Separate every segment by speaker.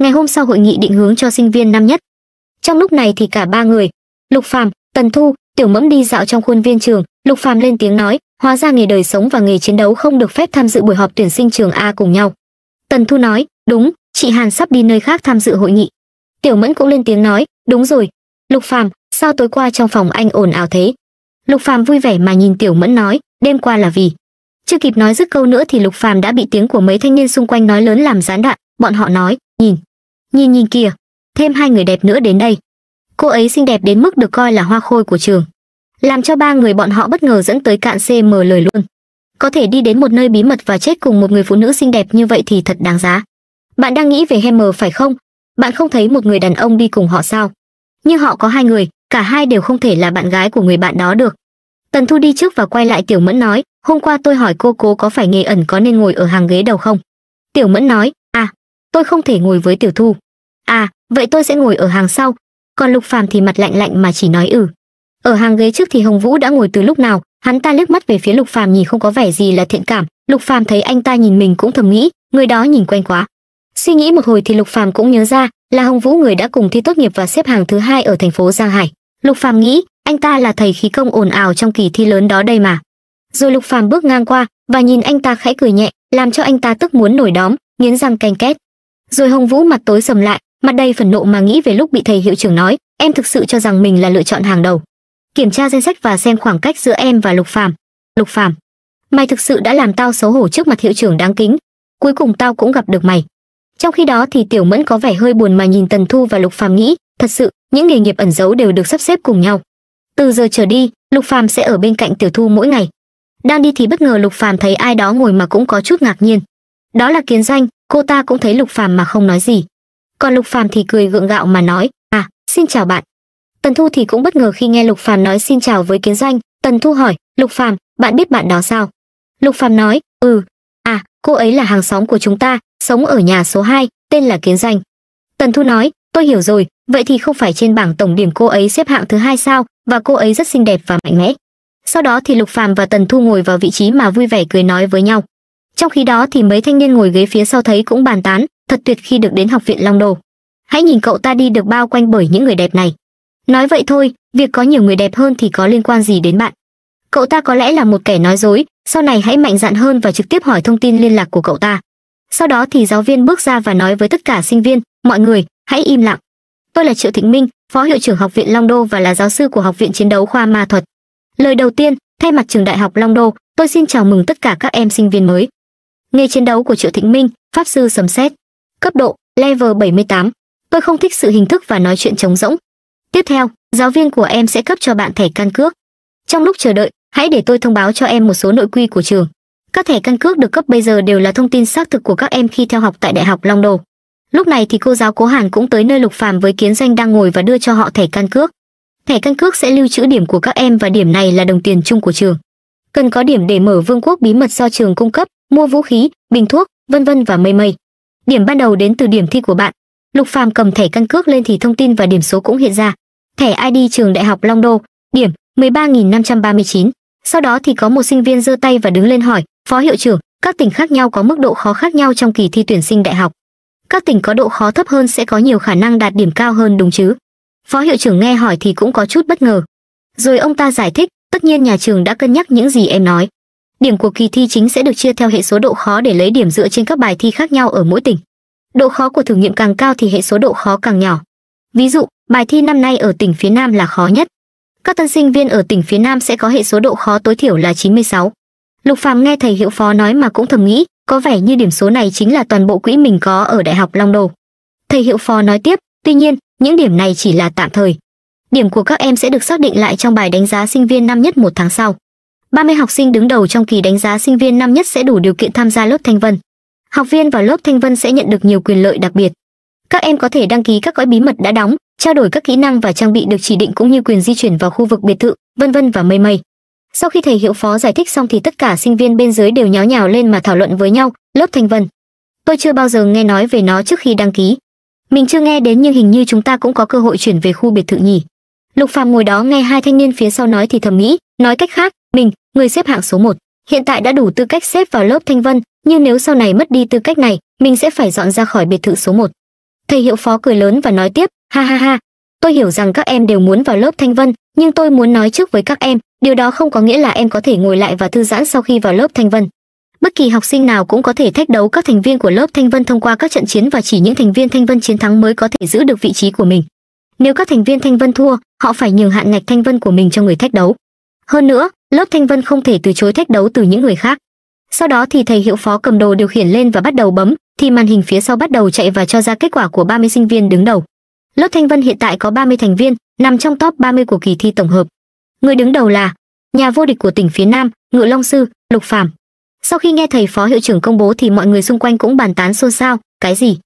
Speaker 1: ngày hôm sau hội nghị định hướng cho sinh viên năm nhất trong lúc này thì cả ba người lục phàm tần thu tiểu mẫm đi dạo trong khuôn viên trường lục phàm lên tiếng nói hóa ra nghề đời sống và nghề chiến đấu không được phép tham dự buổi họp tuyển sinh trường a cùng nhau tần thu nói đúng chị hàn sắp đi nơi khác tham dự hội nghị tiểu mẫn cũng lên tiếng nói đúng rồi lục phàm sao tối qua trong phòng anh ồn ào thế lục phàm vui vẻ mà nhìn tiểu mẫn nói đêm qua là vì chưa kịp nói dứt câu nữa thì lục phàm đã bị tiếng của mấy thanh niên xung quanh nói lớn làm gián đoạn bọn họ nói nhìn nhìn nhìn kìa thêm hai người đẹp nữa đến đây cô ấy xinh đẹp đến mức được coi là hoa khôi của trường làm cho ba người bọn họ bất ngờ dẫn tới cạn cm lời luôn có thể đi đến một nơi bí mật và chết cùng một người phụ nữ xinh đẹp như vậy thì thật đáng giá bạn đang nghĩ về Hammer phải không bạn không thấy một người đàn ông đi cùng họ sao nhưng họ có hai người cả hai đều không thể là bạn gái của người bạn đó được tần thu đi trước và quay lại tiểu mẫn nói hôm qua tôi hỏi cô cố có phải nghề ẩn có nên ngồi ở hàng ghế đầu không tiểu mẫn nói tôi không thể ngồi với tiểu thu à vậy tôi sẽ ngồi ở hàng sau còn lục phàm thì mặt lạnh lạnh mà chỉ nói ừ ở hàng ghế trước thì hồng vũ đã ngồi từ lúc nào hắn ta liếc mắt về phía lục phàm nhìn không có vẻ gì là thiện cảm lục phàm thấy anh ta nhìn mình cũng thầm nghĩ người đó nhìn quen quá suy nghĩ một hồi thì lục phàm cũng nhớ ra là hồng vũ người đã cùng thi tốt nghiệp và xếp hàng thứ hai ở thành phố giang hải lục phàm nghĩ anh ta là thầy khí công ồn ào trong kỳ thi lớn đó đây mà rồi lục phàm bước ngang qua và nhìn anh ta khẽ cười nhẹ làm cho anh ta tức muốn nổi đóm nghiến răng canh két rồi hồng vũ mặt tối sầm lại mặt đầy phẫn nộ mà nghĩ về lúc bị thầy hiệu trưởng nói em thực sự cho rằng mình là lựa chọn hàng đầu kiểm tra danh sách và xem khoảng cách giữa em và lục phàm lục phàm mày thực sự đã làm tao xấu hổ trước mặt hiệu trưởng đáng kính cuối cùng tao cũng gặp được mày trong khi đó thì tiểu mẫn có vẻ hơi buồn mà nhìn tần thu và lục phàm nghĩ thật sự những nghề nghiệp ẩn giấu đều được sắp xếp cùng nhau từ giờ trở đi lục phàm sẽ ở bên cạnh tiểu thu mỗi ngày đang đi thì bất ngờ lục phàm thấy ai đó ngồi mà cũng có chút ngạc nhiên đó là kiến danh cô ta cũng thấy lục phàm mà không nói gì còn lục phàm thì cười gượng gạo mà nói à xin chào bạn tần thu thì cũng bất ngờ khi nghe lục phàm nói xin chào với kiến doanh tần thu hỏi lục phàm bạn biết bạn đó sao lục phàm nói ừ à cô ấy là hàng xóm của chúng ta sống ở nhà số 2, tên là kiến doanh tần thu nói tôi hiểu rồi vậy thì không phải trên bảng tổng điểm cô ấy xếp hạng thứ hai sao và cô ấy rất xinh đẹp và mạnh mẽ sau đó thì lục phàm và tần thu ngồi vào vị trí mà vui vẻ cười nói với nhau trong khi đó thì mấy thanh niên ngồi ghế phía sau thấy cũng bàn tán thật tuyệt khi được đến học viện long đồ hãy nhìn cậu ta đi được bao quanh bởi những người đẹp này nói vậy thôi việc có nhiều người đẹp hơn thì có liên quan gì đến bạn cậu ta có lẽ là một kẻ nói dối sau này hãy mạnh dạn hơn và trực tiếp hỏi thông tin liên lạc của cậu ta sau đó thì giáo viên bước ra và nói với tất cả sinh viên mọi người hãy im lặng tôi là triệu thịnh minh phó hiệu trưởng học viện long đô và là giáo sư của học viện chiến đấu khoa ma thuật lời đầu tiên thay mặt trường đại học long đô tôi xin chào mừng tất cả các em sinh viên mới nghe chiến đấu của triệu thịnh minh pháp sư sầm xét cấp độ level 78. tôi không thích sự hình thức và nói chuyện trống rỗng tiếp theo giáo viên của em sẽ cấp cho bạn thẻ căn cước trong lúc chờ đợi hãy để tôi thông báo cho em một số nội quy của trường các thẻ căn cước được cấp bây giờ đều là thông tin xác thực của các em khi theo học tại đại học long đồ lúc này thì cô giáo cố hàn cũng tới nơi lục phàm với kiến danh đang ngồi và đưa cho họ thẻ căn cước thẻ căn cước sẽ lưu trữ điểm của các em và điểm này là đồng tiền chung của trường cần có điểm để mở vương quốc bí mật do trường cung cấp mua vũ khí bình thuốc vân vân và mây mây điểm ban đầu đến từ điểm thi của bạn lục phàm cầm thẻ căn cước lên thì thông tin và điểm số cũng hiện ra thẻ id trường đại học long đô điểm 13.539. sau đó thì có một sinh viên giơ tay và đứng lên hỏi phó hiệu trưởng các tỉnh khác nhau có mức độ khó khác nhau trong kỳ thi tuyển sinh đại học các tỉnh có độ khó thấp hơn sẽ có nhiều khả năng đạt điểm cao hơn đúng chứ phó hiệu trưởng nghe hỏi thì cũng có chút bất ngờ rồi ông ta giải thích tất nhiên nhà trường đã cân nhắc những gì em nói điểm của kỳ thi chính sẽ được chia theo hệ số độ khó để lấy điểm dựa trên các bài thi khác nhau ở mỗi tỉnh độ khó của thử nghiệm càng cao thì hệ số độ khó càng nhỏ ví dụ bài thi năm nay ở tỉnh phía nam là khó nhất các tân sinh viên ở tỉnh phía nam sẽ có hệ số độ khó tối thiểu là 96. lục Phạm nghe thầy hiệu phó nói mà cũng thầm nghĩ có vẻ như điểm số này chính là toàn bộ quỹ mình có ở đại học long đồ thầy hiệu phó nói tiếp tuy nhiên những điểm này chỉ là tạm thời điểm của các em sẽ được xác định lại trong bài đánh giá sinh viên năm nhất một tháng sau 30 học sinh đứng đầu trong kỳ đánh giá sinh viên năm nhất sẽ đủ điều kiện tham gia lớp Thanh Vân. Học viên vào lớp Thanh Vân sẽ nhận được nhiều quyền lợi đặc biệt. Các em có thể đăng ký các gói bí mật đã đóng, trao đổi các kỹ năng và trang bị được chỉ định cũng như quyền di chuyển vào khu vực biệt thự, vân vân và mây mây. Sau khi thầy hiệu phó giải thích xong thì tất cả sinh viên bên dưới đều nháo nhào lên mà thảo luận với nhau, lớp Thanh Vân. Tôi chưa bao giờ nghe nói về nó trước khi đăng ký. Mình chưa nghe đến nhưng hình như chúng ta cũng có cơ hội chuyển về khu biệt thự nhỉ. Lục Phàm ngồi đó nghe hai thanh niên phía sau nói thì thầm nghĩ, nói cách khác, mình người xếp hạng số 1, hiện tại đã đủ tư cách xếp vào lớp thanh vân, nhưng nếu sau này mất đi tư cách này, mình sẽ phải dọn ra khỏi biệt thự số 1. Thầy hiệu phó cười lớn và nói tiếp, ha ha ha, tôi hiểu rằng các em đều muốn vào lớp thanh vân, nhưng tôi muốn nói trước với các em, điều đó không có nghĩa là em có thể ngồi lại và thư giãn sau khi vào lớp thanh vân. Bất kỳ học sinh nào cũng có thể thách đấu các thành viên của lớp thanh vân thông qua các trận chiến và chỉ những thành viên thanh vân chiến thắng mới có thể giữ được vị trí của mình. Nếu các thành viên thanh vân thua, họ phải nhường hạn ngạch thanh vân của mình cho người thách đấu hơn nữa lớp thanh vân không thể từ chối thách đấu từ những người khác sau đó thì thầy hiệu phó cầm đồ điều khiển lên và bắt đầu bấm thì màn hình phía sau bắt đầu chạy và cho ra kết quả của 30 sinh viên đứng đầu lớp thanh vân hiện tại có 30 thành viên nằm trong top 30 của kỳ thi tổng hợp người đứng đầu là nhà vô địch của tỉnh phía nam ngự long sư lục phàm sau khi nghe thầy phó hiệu trưởng công bố thì mọi người xung quanh cũng bàn tán xôn xao cái gì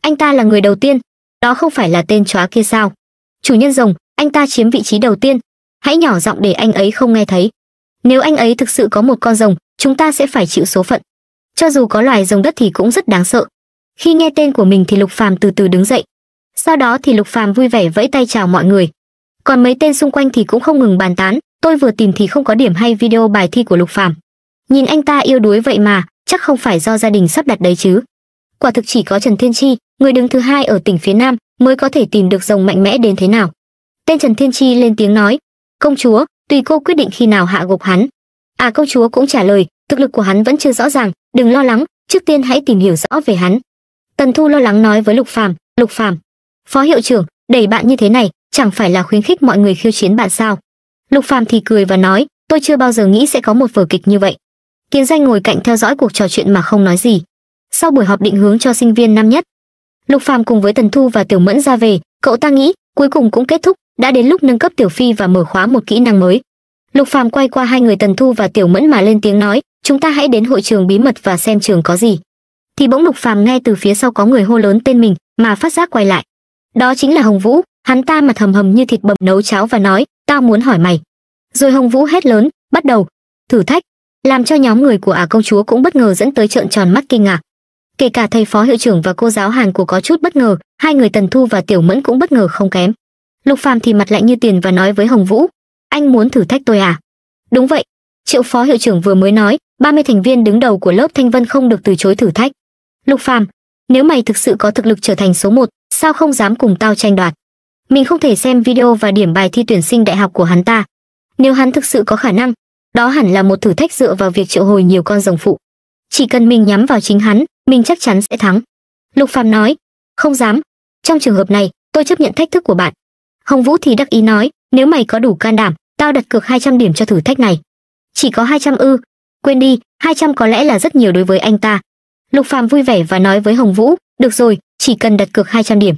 Speaker 1: anh ta là người đầu tiên đó không phải là tên chóa kia sao chủ nhân rồng anh ta chiếm vị trí đầu tiên hãy nhỏ giọng để anh ấy không nghe thấy nếu anh ấy thực sự có một con rồng chúng ta sẽ phải chịu số phận cho dù có loài rồng đất thì cũng rất đáng sợ khi nghe tên của mình thì lục phàm từ từ đứng dậy sau đó thì lục phàm vui vẻ vẫy tay chào mọi người còn mấy tên xung quanh thì cũng không ngừng bàn tán tôi vừa tìm thì không có điểm hay video bài thi của lục phàm nhìn anh ta yêu đuối vậy mà chắc không phải do gia đình sắp đặt đấy chứ quả thực chỉ có trần thiên chi người đứng thứ hai ở tỉnh phía nam mới có thể tìm được rồng mạnh mẽ đến thế nào tên trần thiên chi lên tiếng nói công chúa tùy cô quyết định khi nào hạ gục hắn à công chúa cũng trả lời thực lực của hắn vẫn chưa rõ ràng đừng lo lắng trước tiên hãy tìm hiểu rõ về hắn tần thu lo lắng nói với lục phàm lục phàm phó hiệu trưởng đẩy bạn như thế này chẳng phải là khuyến khích mọi người khiêu chiến bạn sao lục phàm thì cười và nói tôi chưa bao giờ nghĩ sẽ có một vở kịch như vậy kiến danh ngồi cạnh theo dõi cuộc trò chuyện mà không nói gì sau buổi họp định hướng cho sinh viên năm nhất lục phàm cùng với tần thu và tiểu mẫn ra về cậu ta nghĩ cuối cùng cũng kết thúc đã đến lúc nâng cấp tiểu phi và mở khóa một kỹ năng mới lục phàm quay qua hai người tần thu và tiểu mẫn mà lên tiếng nói chúng ta hãy đến hội trường bí mật và xem trường có gì thì bỗng lục phàm nghe từ phía sau có người hô lớn tên mình mà phát giác quay lại đó chính là hồng vũ hắn ta mặt thầm hầm như thịt bầm nấu cháo và nói tao muốn hỏi mày rồi hồng vũ hét lớn bắt đầu thử thách làm cho nhóm người của ả à công chúa cũng bất ngờ dẫn tới trợn tròn mắt kinh ngạc kể cả thầy phó hiệu trưởng và cô giáo hàn của có chút bất ngờ hai người tần thu và tiểu mẫn cũng bất ngờ không kém lục phàm thì mặt lạnh như tiền và nói với hồng vũ anh muốn thử thách tôi à đúng vậy triệu phó hiệu trưởng vừa mới nói 30 thành viên đứng đầu của lớp thanh vân không được từ chối thử thách lục phàm nếu mày thực sự có thực lực trở thành số 1, sao không dám cùng tao tranh đoạt mình không thể xem video và điểm bài thi tuyển sinh đại học của hắn ta nếu hắn thực sự có khả năng đó hẳn là một thử thách dựa vào việc triệu hồi nhiều con rồng phụ chỉ cần mình nhắm vào chính hắn mình chắc chắn sẽ thắng lục phàm nói không dám trong trường hợp này tôi chấp nhận thách thức của bạn hồng vũ thì đắc ý nói nếu mày có đủ can đảm tao đặt cược 200 điểm cho thử thách này chỉ có 200 ư quên đi 200 có lẽ là rất nhiều đối với anh ta lục phàm vui vẻ và nói với hồng vũ được rồi chỉ cần đặt cược 200 điểm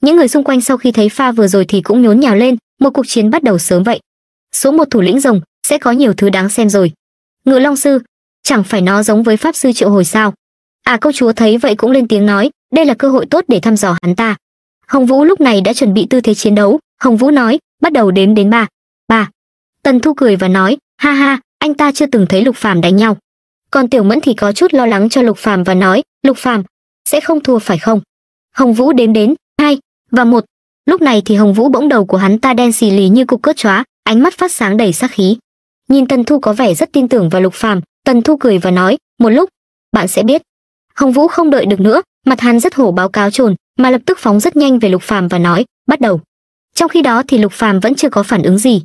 Speaker 1: những người xung quanh sau khi thấy pha vừa rồi thì cũng nhốn nhào lên một cuộc chiến bắt đầu sớm vậy số một thủ lĩnh rồng sẽ có nhiều thứ đáng xem rồi ngự long sư chẳng phải nó giống với pháp sư triệu hồi sao à công chúa thấy vậy cũng lên tiếng nói đây là cơ hội tốt để thăm dò hắn ta hồng vũ lúc này đã chuẩn bị tư thế chiến đấu hồng vũ nói bắt đầu đếm đến ba ba tần thu cười và nói ha ha anh ta chưa từng thấy lục phàm đánh nhau còn tiểu mẫn thì có chút lo lắng cho lục phàm và nói lục phàm sẽ không thua phải không hồng vũ đếm đến hai và một lúc này thì hồng vũ bỗng đầu của hắn ta đen xì lì như cục cớt chóa ánh mắt phát sáng đầy sát khí nhìn tần thu có vẻ rất tin tưởng vào lục phàm tần thu cười và nói một lúc bạn sẽ biết hồng vũ không đợi được nữa mặt hắn rất hổ báo cáo trồn mà lập tức phóng rất nhanh về lục phàm và nói bắt đầu trong khi đó thì lục phàm vẫn chưa có phản ứng gì